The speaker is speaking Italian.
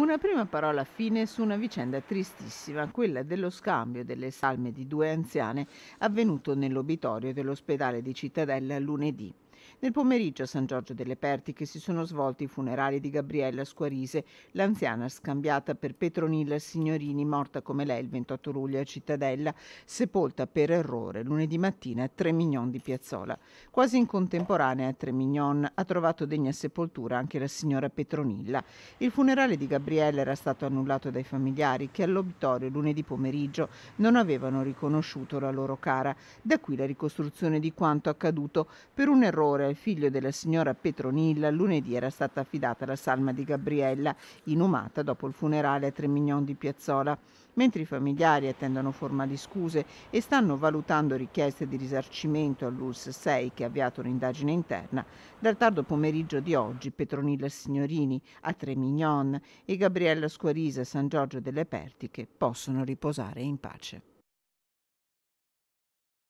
Una prima parola fine su una vicenda tristissima, quella dello scambio delle salme di due anziane avvenuto nell'obitorio dell'ospedale di Cittadella lunedì. Nel pomeriggio a San Giorgio delle Pertiche si sono svolti i funerali di Gabriella Squarise, l'anziana scambiata per Petronilla Signorini, morta come lei il 28 luglio a Cittadella, sepolta per errore lunedì mattina a Tremignon di Piazzola. Quasi in contemporanea a Tremignon ha trovato degna sepoltura anche la signora Petronilla. Il funerale di Gabriella era stato annullato dai familiari che all'obitorio lunedì pomeriggio non avevano riconosciuto la loro cara. Da qui la ricostruzione di quanto accaduto per un errore al figlio della signora Petronilla, lunedì era stata affidata la salma di Gabriella, inumata dopo il funerale a Tremignon di Piazzola. Mentre i familiari attendono formali scuse e stanno valutando richieste di risarcimento all'ULS 6 che ha avviato un'indagine interna, dal tardo pomeriggio di oggi Petronilla Signorini a Tremignon e Gabriella Squarisa a San Giorgio delle Pertiche possono riposare in pace.